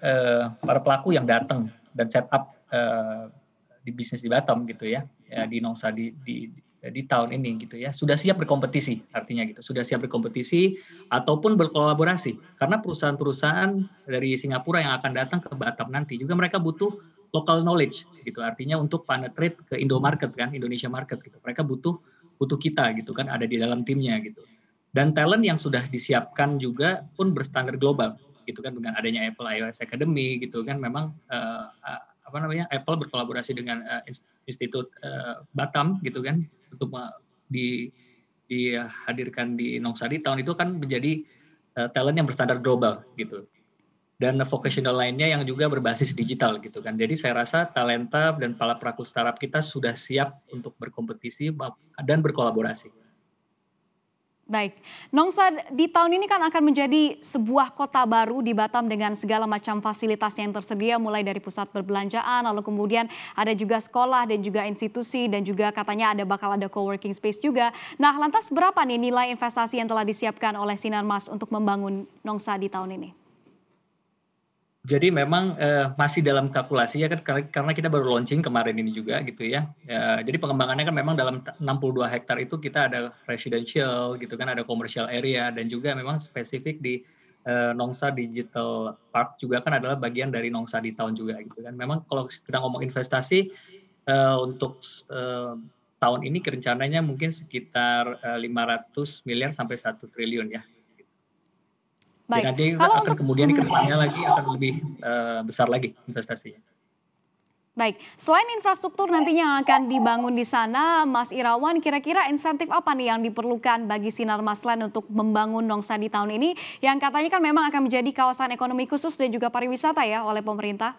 eh, para pelaku yang datang dan setup eh, di bisnis di Batam gitu ya, ya di Nongsa di, di di tahun ini gitu ya sudah siap berkompetisi artinya gitu sudah siap berkompetisi ataupun berkolaborasi karena perusahaan-perusahaan dari Singapura yang akan datang ke Batam nanti juga mereka butuh local knowledge gitu artinya untuk penetrate ke Indo market kan Indonesia market gitu mereka butuh butuh kita gitu kan ada di dalam timnya gitu dan talent yang sudah disiapkan juga pun berstandar global gitu kan dengan adanya Apple iOS Academy gitu kan memang uh, apa namanya Apple berkolaborasi dengan uh, Institut uh, Batam gitu kan untuk di dihadirkan di Nongsari tahun itu kan menjadi uh, talent yang berstandar global gitu dan vocational lainnya yang juga berbasis digital gitu kan. Jadi saya rasa talenta dan para pelaku startup kita sudah siap untuk berkompetisi dan berkolaborasi. Baik, Nongsa di tahun ini kan akan menjadi sebuah kota baru di Batam dengan segala macam fasilitas yang tersedia mulai dari pusat perbelanjaan lalu kemudian ada juga sekolah dan juga institusi dan juga katanya ada bakal ada co-working space juga. Nah lantas berapa nih nilai investasi yang telah disiapkan oleh Sinar untuk membangun Nongsa di tahun ini? Jadi memang uh, masih dalam kalkulasi ya kan karena kita baru launching kemarin ini juga gitu ya. Uh, jadi pengembangannya kan memang dalam 62 hektar itu kita ada residential gitu kan, ada commercial area dan juga memang spesifik di uh, Nongsa Digital Park juga kan adalah bagian dari Nongsa di tahun juga gitu kan. Memang kalau kita ngomong investasi uh, untuk uh, tahun ini rencananya mungkin sekitar uh, 500 miliar sampai 1 triliun ya Baik. Jadi nanti Kalau akan untuk... kemudian mhm. kedepannya lagi akan lebih uh, besar lagi investasinya. Baik, selain infrastruktur nantinya yang akan dibangun di sana, Mas Irawan, kira-kira insentif apa nih yang diperlukan bagi Sinar Maslan untuk membangun Nongsa di tahun ini, yang katanya kan memang akan menjadi kawasan ekonomi khusus dan juga pariwisata ya oleh pemerintah?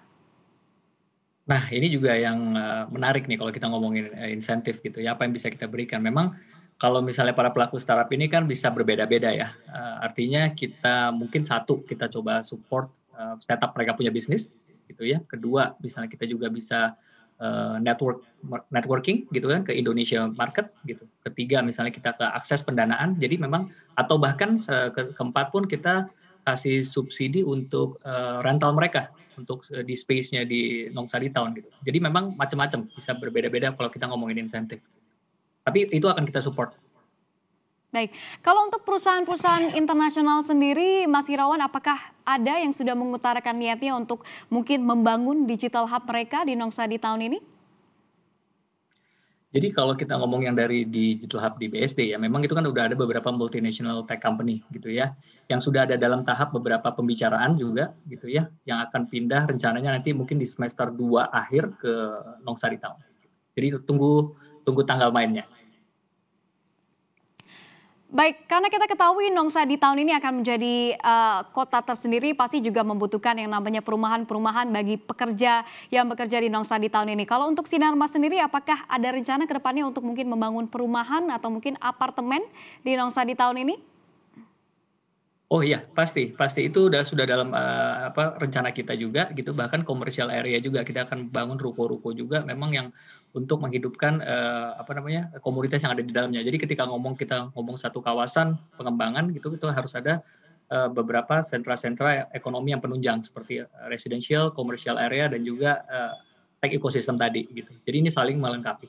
Nah, ini juga yang eh, menarik nih kalau kita ngomongin eh, insentif gitu ya, apa yang bisa kita berikan. Memang kalau misalnya para pelaku startup ini kan bisa berbeda-beda ya. Uh, artinya kita mungkin satu kita coba support uh, setup mereka punya bisnis gitu ya. Kedua, misalnya kita juga bisa uh, network networking gitu kan ke Indonesia market gitu. Ketiga, misalnya kita ke akses pendanaan. Jadi memang atau bahkan ke keempat pun kita kasih subsidi untuk uh, rental mereka untuk uh, di space-nya di Nongsa di Town gitu. Jadi memang macam-macam bisa berbeda-beda kalau kita ngomongin insentif. Tapi itu akan kita support. Baik, kalau untuk perusahaan-perusahaan internasional sendiri, Mas Irawan, apakah ada yang sudah mengutarakan niatnya untuk mungkin membangun digital hub mereka di Nongsa di tahun ini? Jadi kalau kita ngomong yang dari digital hub di BSD ya, memang itu kan udah ada beberapa multinational tech company gitu ya, yang sudah ada dalam tahap beberapa pembicaraan juga gitu ya, yang akan pindah rencananya nanti mungkin di semester 2 akhir ke Nongsa di tahun. Jadi tunggu tunggu tanggal mainnya. Baik, karena kita ketahui Nongsa di tahun ini akan menjadi uh, kota tersendiri, pasti juga membutuhkan yang namanya perumahan-perumahan bagi pekerja yang bekerja di Nongsa di tahun ini. Kalau untuk Sinar Mas sendiri, apakah ada rencana ke depannya untuk mungkin membangun perumahan atau mungkin apartemen di Nongsa di tahun ini? Oh iya, pasti, pasti itu sudah sudah dalam uh, apa rencana kita juga gitu bahkan komersial area juga kita akan bangun ruko-ruko juga memang yang untuk menghidupkan uh, apa namanya komunitas yang ada di dalamnya. Jadi ketika ngomong kita ngomong satu kawasan pengembangan gitu itu harus ada uh, beberapa sentra-sentra ekonomi yang penunjang seperti residential, commercial area dan juga uh, tech ecosystem tadi gitu. Jadi ini saling melengkapi.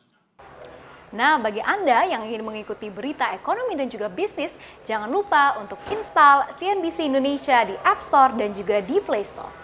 Nah, bagi Anda yang ingin mengikuti berita ekonomi dan juga bisnis, jangan lupa untuk install CNBC Indonesia di App Store dan juga di Play Store.